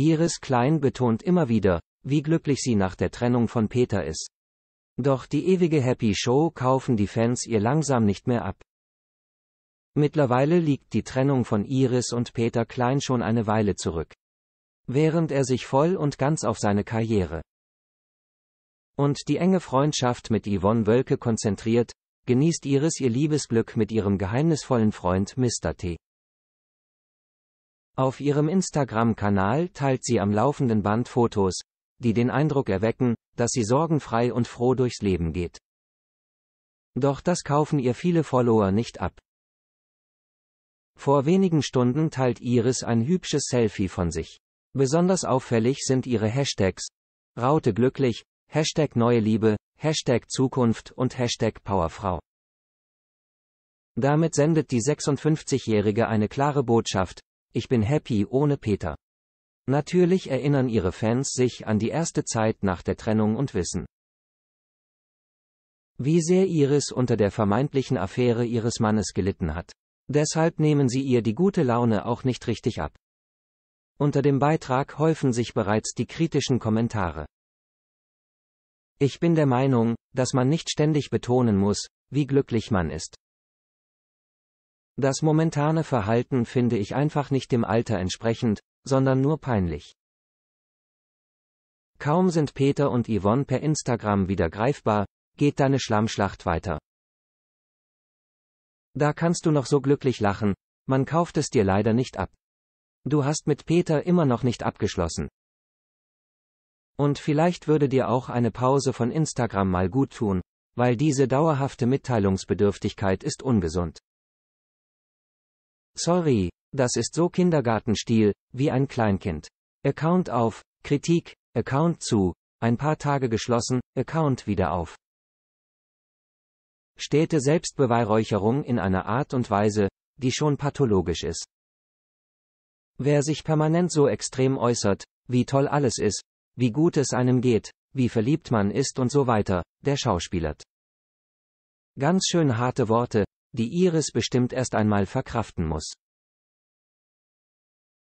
Iris Klein betont immer wieder, wie glücklich sie nach der Trennung von Peter ist. Doch die ewige Happy Show kaufen die Fans ihr langsam nicht mehr ab. Mittlerweile liegt die Trennung von Iris und Peter Klein schon eine Weile zurück. Während er sich voll und ganz auf seine Karriere und die enge Freundschaft mit Yvonne Wölke konzentriert, genießt Iris ihr Liebesglück mit ihrem geheimnisvollen Freund Mr. T. Auf ihrem Instagram-Kanal teilt sie am laufenden Band Fotos, die den Eindruck erwecken, dass sie sorgenfrei und froh durchs Leben geht. Doch das kaufen ihr viele Follower nicht ab. Vor wenigen Stunden teilt Iris ein hübsches Selfie von sich. Besonders auffällig sind ihre Hashtags. Raute glücklich, Hashtag neue Liebe, Hashtag Zukunft und Hashtag Powerfrau. Damit sendet die 56-Jährige eine klare Botschaft, ich bin happy ohne Peter. Natürlich erinnern ihre Fans sich an die erste Zeit nach der Trennung und wissen, wie sehr Iris unter der vermeintlichen Affäre ihres Mannes gelitten hat. Deshalb nehmen sie ihr die gute Laune auch nicht richtig ab. Unter dem Beitrag häufen sich bereits die kritischen Kommentare. Ich bin der Meinung, dass man nicht ständig betonen muss, wie glücklich man ist. Das momentane Verhalten finde ich einfach nicht dem Alter entsprechend, sondern nur peinlich. Kaum sind Peter und Yvonne per Instagram wieder greifbar, geht deine Schlammschlacht weiter. Da kannst du noch so glücklich lachen, man kauft es dir leider nicht ab. Du hast mit Peter immer noch nicht abgeschlossen. Und vielleicht würde dir auch eine Pause von Instagram mal gut tun, weil diese dauerhafte Mitteilungsbedürftigkeit ist ungesund. Sorry, das ist so Kindergartenstil, wie ein Kleinkind. Account auf, Kritik, Account zu, ein paar Tage geschlossen, Account wieder auf. Städte Selbstbeweihräucherung in einer Art und Weise, die schon pathologisch ist. Wer sich permanent so extrem äußert, wie toll alles ist, wie gut es einem geht, wie verliebt man ist und so weiter, der schauspielert. Ganz schön harte Worte, die Iris bestimmt erst einmal verkraften muss.